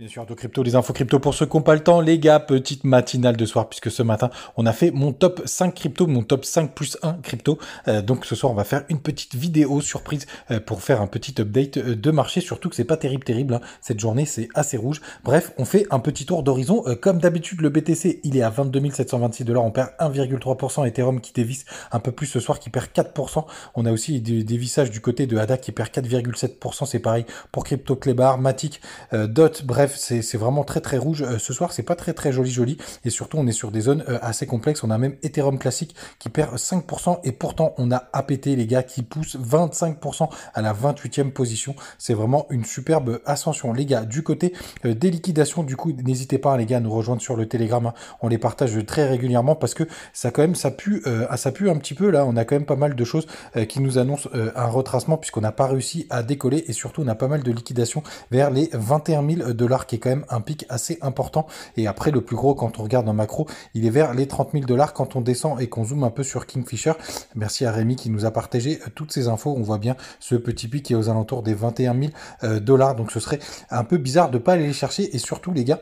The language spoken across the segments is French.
Bien sûr, de crypto, les infos crypto pour ceux qui n'ont pas le temps, les gars, petite matinale de soir, puisque ce matin, on a fait mon top 5 crypto, mon top 5 plus 1 crypto. Euh, donc ce soir, on va faire une petite vidéo surprise euh, pour faire un petit update euh, de marché, surtout que c'est pas terrible, terrible. Hein. Cette journée, c'est assez rouge. Bref, on fait un petit tour d'horizon. comme d'habitude, le BTC, il est à 22 726 dollars, on perd 1,3%. Ethereum qui dévisse un peu plus ce soir, qui perd 4%. On a aussi des dévissages du côté de ADA qui perd 4,7%. C'est pareil pour Crypto Clébar, Matic, Dot, bref c'est vraiment très très rouge. Euh, ce soir, c'est pas très très joli joli. Et surtout, on est sur des zones euh, assez complexes. On a même Ethereum classique qui perd 5%. Et pourtant, on a APT, les gars, qui pousse 25% à la 28e position. C'est vraiment une superbe ascension. Les gars, du côté euh, des liquidations, du coup, n'hésitez pas, les gars, à nous rejoindre sur le Telegram. Hein. On les partage très régulièrement parce que ça quand même, ça pue, ça pue un petit peu. Là, on a quand même pas mal de choses qui nous annoncent un retracement puisqu'on n'a pas réussi à décoller. Et surtout, on a pas mal de liquidations vers les 21 000 dollars qui est quand même un pic assez important. Et après, le plus gros, quand on regarde en macro, il est vers les 30 000 dollars. Quand on descend et qu'on zoome un peu sur Kingfisher, merci à Rémi qui nous a partagé euh, toutes ces infos. On voit bien ce petit pic qui est aux alentours des 21 000 euh, dollars. Donc ce serait un peu bizarre de ne pas aller les chercher. Et surtout, les gars,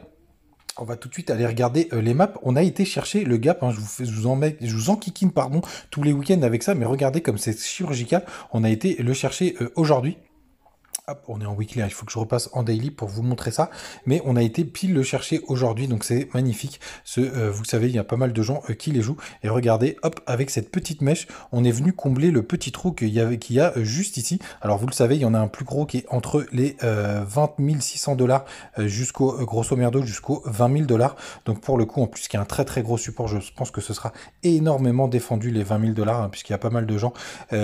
on va tout de suite aller regarder euh, les maps. On a été chercher le gap. Hein. je, vous, vous en mets, vous pardon tous les week-ends avec ça, mais regardez comme c'est chirurgical. On a été le chercher aujourd'hui. Hop, on est en weekly, hein. il faut que je repasse en daily pour vous montrer ça. Mais on a été pile le chercher aujourd'hui, donc c'est magnifique. Ce, euh, vous savez, il y a pas mal de gens euh, qui les jouent. Et regardez, hop, avec cette petite mèche, on est venu combler le petit trou qu'il y, a euh, juste ici. Alors vous le savez, il y en a un plus gros qui est entre les 20 600 dollars jusqu'au, grosso merdo, jusqu'au 20 000 dollars. Donc pour le coup, en plus, qui est un très très gros support, je pense que ce sera énormément défendu les 20 000 dollars, hein, puisqu'il y a pas mal de gens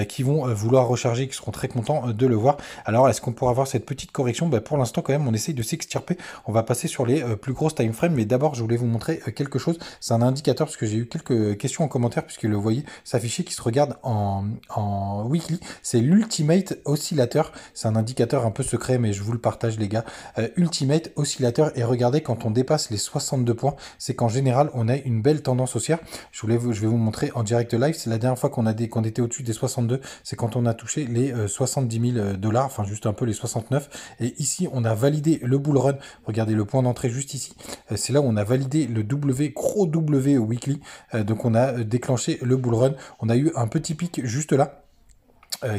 qui vont vouloir recharger, qui seront très contents de le voir. Alors est-ce qu'on pour avoir cette petite correction, bah, pour l'instant quand même on essaye de s'extirper. On va passer sur les euh, plus grosses time frames, mais d'abord je voulais vous montrer euh, quelque chose. C'est un indicateur parce que j'ai eu quelques questions en commentaire puisque le voyez s'afficher qui se regarde en, en weekly. C'est l'ultimate oscillateur. C'est un indicateur un peu secret, mais je vous le partage les gars. Euh, ultimate oscillateur et regardez quand on dépasse les 62 points, c'est qu'en général on a une belle tendance haussière. Je voulais je vais vous montrer en direct live. C'est la dernière fois qu'on a des, qu'on était au-dessus des 62, c'est quand on a touché les 70 000 dollars, enfin juste un peu les 69. Et ici, on a validé le bull run. Regardez le point d'entrée juste ici. Euh, c'est là où on a validé le W, gros W weekly. Euh, donc on a euh, déclenché le bull run. On a eu un petit pic juste là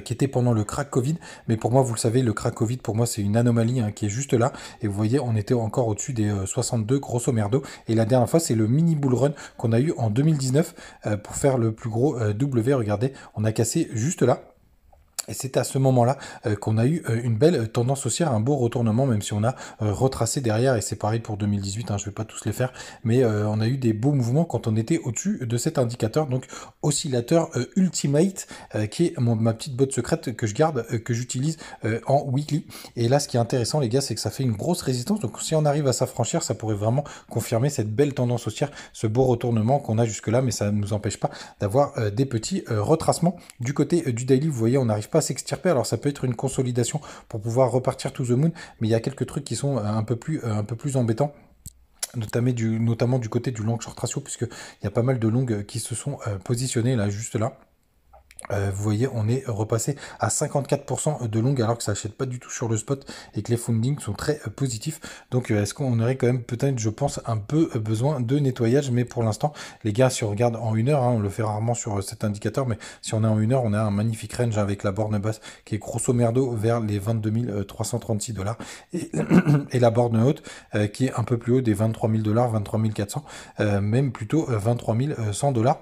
qui était pendant le crack Covid. Mais pour moi, vous le savez, le crack Covid, pour moi, c'est une anomalie hein, qui est juste là. Et vous voyez, on était encore au-dessus des 62, grosso merdo. Et la dernière fois, c'est le mini bull run qu'on a eu en 2019 pour faire le plus gros W. Regardez, on a cassé juste là. Et c'est à ce moment-là euh, qu'on a eu euh, une belle euh, tendance haussière, un beau retournement, même si on a retracé derrière, et c'est pareil pour 2018, hein, je ne vais pas tous les faire, mais on a eu des beaux mouvements quand on était au-dessus de cet indicateur, donc oscillateur ultimate, qui est ma petite botte secrète que je garde, que j'utilise en weekly. Et là, ce qui est intéressant, les gars, c'est que ça fait une grosse résistance, donc si on arrive à s'affranchir, ça pourrait vraiment confirmer cette belle tendance haussière, ce beau retournement qu'on a jusque-là, mais ça ne nous empêche pas d'avoir des petits retracements. Du côté du daily, vous voyez, on n'arrive pas s'extirper. Alors ça peut être une consolidation pour pouvoir repartir tout the moon, mais il y a quelques trucs qui sont euh, un peu plus, euh, un peu plus embêtants notamment du, notamment du côté du long short ratio, il y a pas mal de longues qui se sont euh, positionnées là, juste là. Euh, vous voyez, on est repassé à 54% de longue alors que ça n'achète pas du tout sur le spot et que les fundings sont très euh, positifs. Donc euh, est-ce qu'on aurait quand même peut-être, je pense, un peu besoin de nettoyage, mais pour l'instant, les gars, si on regarde en une heure, hein, on le fait rarement sur cet indicateur, mais si on est en une heure, on a un magnifique range avec la borne basse qui est grosso merdo vers les 22 336 dollars et, et, la borne haute qui est un peu plus haut des 23 000 dollars, 23 même plutôt 23 100 dollars.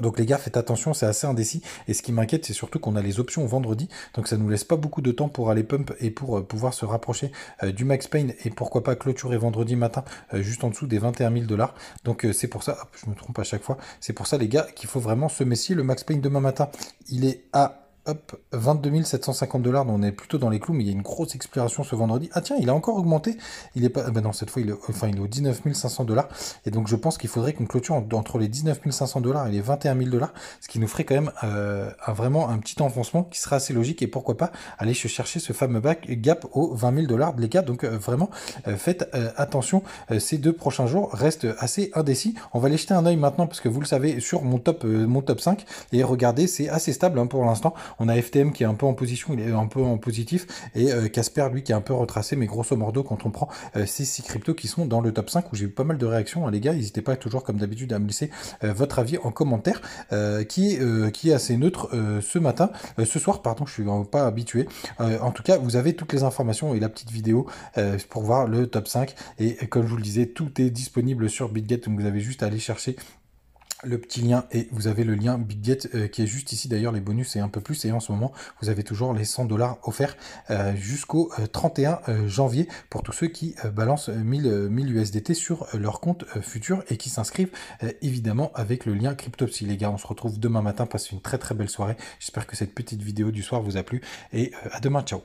Donc les gars, faites attention, c'est assez indécis. Et ce qui m'inquiète, c'est surtout qu'on a les options vendredi, donc ça nous laisse pas beaucoup de temps pour aller pump et pour euh, pouvoir se rapprocher euh, du max pain et pourquoi pas clôturer vendredi matin euh, juste en dessous des 21 000 dollars. Donc c'est pour ça, je me trompe à chaque fois, c'est pour ça les gars qu'il faut vraiment se messier. Le max pain demain matin, il est à Hop, 22 750 dollars, on est plutôt dans les clous, mais il y a une grosse expiration ce vendredi. Ah tiens, il a encore augmenté. Il est pas, ben non, cette fois, il est, enfin, il est aux 19 500 dollars. Et donc, je pense qu'il faudrait qu'on clôture entre les 19 500 dollars et les 21 000 dollars, ce qui nous ferait quand même euh, un, vraiment un petit enfoncement qui serait assez logique. Et pourquoi pas aller chercher ce fameux bac gap aux 20 000 dollars, les gars. Donc, euh, vraiment, euh, faites attention. ces deux prochains jours restent assez indécis. On va aller jeter un oeil maintenant, parce que vous le savez, sur mon top, mon top 5. Et regardez, c'est assez stable hein, pour l'instant. On a FTM qui est un peu en position, il est un peu en positif, et euh, Casper, lui, qui est un peu retracé, mais grosso modo quand on prend euh, ces six cryptos qui sont dans le top 5, où j'ai eu pas mal de réactions, hein, les gars, n'hésitez pas toujours, comme d'habitude, à me laisser euh, votre avis en commentaire, qui, qui est assez neutre ce matin, ce soir, pardon, je suis pas habitué. en tout cas, vous avez toutes les informations et la petite vidéo pour voir le top 5, et comme je vous le disais, tout est disponible sur BitGet, donc vous avez juste à aller chercher le petit lien et vous avez le lien BigGet euh, qui est juste ici d'ailleurs les bonus et un peu plus et en ce moment vous avez toujours les 100 dollars offerts euh, jusqu'au 31 euh, janvier pour tous ceux qui balancent 1000, 1000 USDT sur leur compte futur et qui s'inscrivent évidemment avec le lien Cryptopsy les gars on se retrouve demain matin passez une très très belle soirée j'espère que cette petite vidéo du soir vous a plu et à demain ciao